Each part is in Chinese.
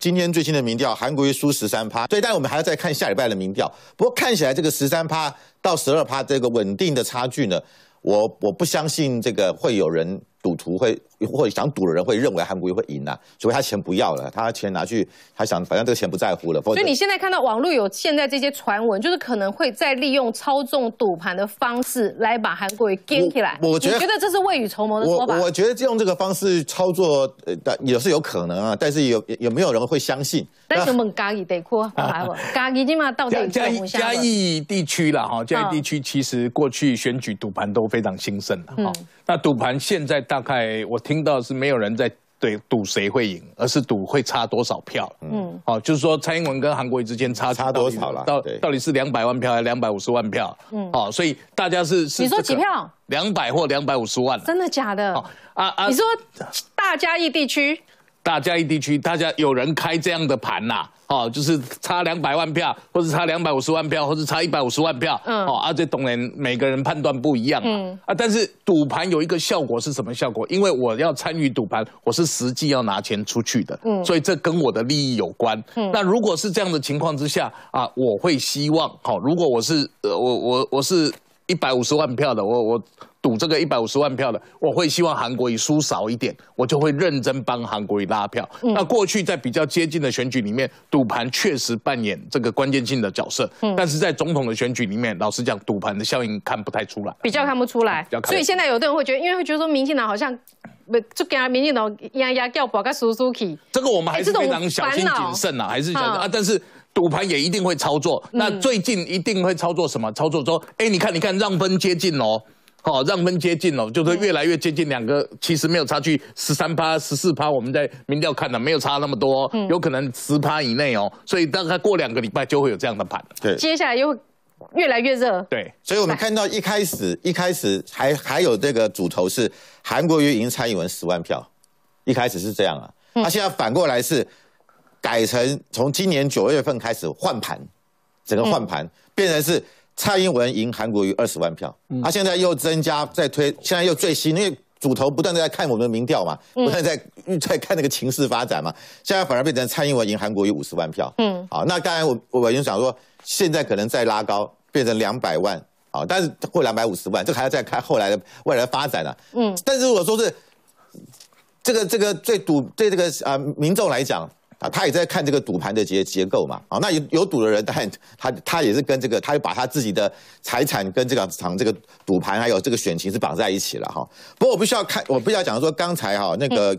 今天最新的民调，韩国瑜输十三趴，所以但我们还要再看下礼拜的民调。不过看起来这个十三趴到十二趴这个稳定的差距呢，我我不相信这个会有人。赌徒会或者想赌的人会认为韩国瑜会赢啊，所以他钱不要了，他钱拿去，他想反正这个钱不在乎了。所以你现在看到网络有现在这些传闻，就是可能会在利用操纵赌盘的方式来把韩国瑜干起来。我觉得这是未雨绸缪的说法。我我觉得用这个方式操作，但也是有可能啊。但是有有没有人会相信？那我们嘉义地区嘉义起码到底嘉义嘉义地区了哈，嘉义地区其实过去选举赌盘都非常兴盛的哈。那赌盘现在。大概我听到是没有人在对赌谁会赢，而是赌会差多少票。嗯，好，就是说蔡英文跟韩国瑜之间差差多少了？到到底是两百万票还是两百五十万票？嗯，好，所以大家是你说几票？两百或两百五十万？真的假的？啊啊！你说大家益地区？大家益地区，大家有人开这样的盘呐？哦，就是差两百万票，或者差两百五十万票，或者差一百五十万票，嗯，哦，而且当然每个人判断不一样，啊，但是赌盘有一个效果是什么效果？因为我要参与赌盘，我是实际要拿钱出去的，嗯，所以这跟我的利益有关。那如果是这样的情况之下啊，我会希望，好，如果我是，呃，我我我是一百五十万票的，我我。赌这个一百五十万票的，我会希望韩国瑜输少一点，我就会认真帮韩国瑜拉票。那过去在比较接近的选举里面，赌盘确实扮演这个关键性的角色。嗯，但是在总统的选举里面，老实讲，赌盘的效应看不太出来，比较看不出来。所以现在有的人会觉得，因为会觉得说，民进党好像就跟他民进党压压叫，保个看输输起。这个我们还是非常小心谨慎啊，还是小心啊。但是赌盘也一定会操作。那最近一定会操作什么？操作说，哎，你看，你看，让分接近哦。好，让分接近哦，就是越来越接近两个，其实没有差距，十三趴、十四趴，我们在民调看的没有差那么多，有可能十趴以内哦，所以大概过两个礼拜就会有这样的盘。对，接下来又越来越热。对，所以我们看到一开始一开始还还有这个主投是韩国瑜赢蔡英文十万票，一开始是这样啊，他现在反过来是改成从今年九月份开始换盘，整个换盘变成是。蔡英文赢韩国瑜二十万票，他现在又增加再推，现在又最新，因为主头不断的在看我们的民调嘛，不断在在看那个情势发展嘛，现在反而变成蔡英文赢韩国瑜五十万票。嗯，好，那当然我我就想说，现在可能再拉高变成两百万，好，但是或两百五十万，这还要再看后来的未来发展了。嗯，但是如果说是这个这个最赌对这个啊民众来讲。啊，他也在看这个赌盘的结结构嘛，啊，那有有赌的人，他他他也是跟这个，他又把他自己的财产跟这个场这个赌盘还有这个选情是绑在一起了哈。不过我必须要看，我必须要讲说，刚才哈那个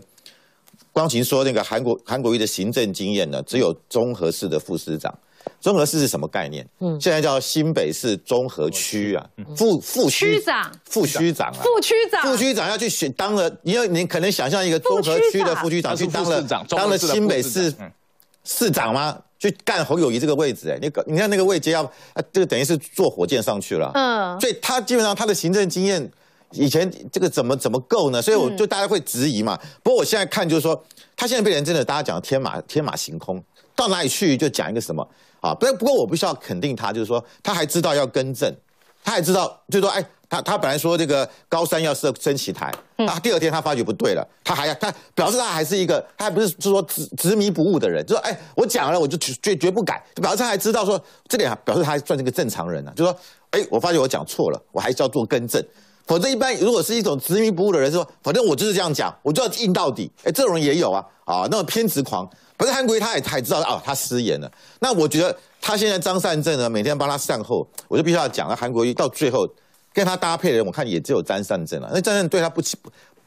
光琴说那个韩国韩国瑜的行政经验呢，只有综合式的副司长。综合市是什么概念？现在叫新北市综合区啊，副副区长，副区长啊，副区长，副区长要去选当了，你要你可能想象一个综合区的副区长去当了，当了新北市市长吗？去干侯友谊这个位置？哎，你你看那个位阶要，呃，这个等于是坐火箭上去了，嗯，所以他基本上他的行政经验，以前这个怎么怎么够呢？所以我就大家会质疑嘛。不过我现在看就是说，他现在被人真的大家讲天马天马行空，到哪里去就讲一个什么？啊，不，不过我不需要肯定他，就是说他还知道要更正，他还知道，就说哎，他他本来说这个高三要设升旗台，那第二天他发觉不对了，他还要他表示他还是一个，他还不是就说执执迷不悟的人，就说哎，我讲了我就绝绝不改，表示他还知道说这点，表示他还算是个正常人呢，就说哎，我发觉我讲错了，我还是要做更正，否则一般如果是一种执迷不悟的人，是说反正我就是这样讲，我就要硬到底，哎，这种人也有啊，啊，那么偏执狂。可是韩国瑜，他也他也知道哦，他失言了。那我觉得他现在张善政呢，每天帮他善后，我就必须要讲了。韩国瑜到最后跟他搭配的人，我看也只有张善政了。那善正对他不弃，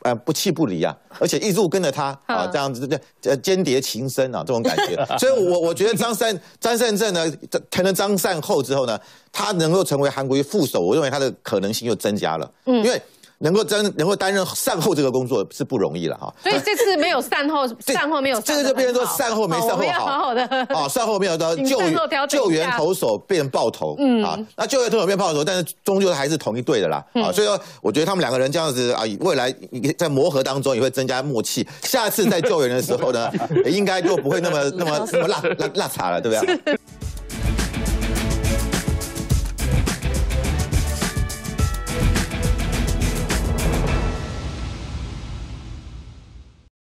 呃不弃不离啊，而且一路跟着他啊，这样子这呃间谍情深啊，这种感觉。所以，我我觉得张善张善政呢，成了张善后之后呢，他能够成为韩国瑜副手，我认为他的可能性又增加了。嗯，因为。能够担能够担任善后这个工作是不容易了哈，所以这次没有善后，善后没有这个就变成说善后没善后好，好的善后没有到救援救援投手被爆头，嗯啊，那救援投手被爆头，但是终究还是同一队的啦，啊，所以说我觉得他们两个人这样子啊，未来在磨合当中也会增加默契，下次在救援的时候呢，应该就不会那么那么那么拉拉拉差了，对不对？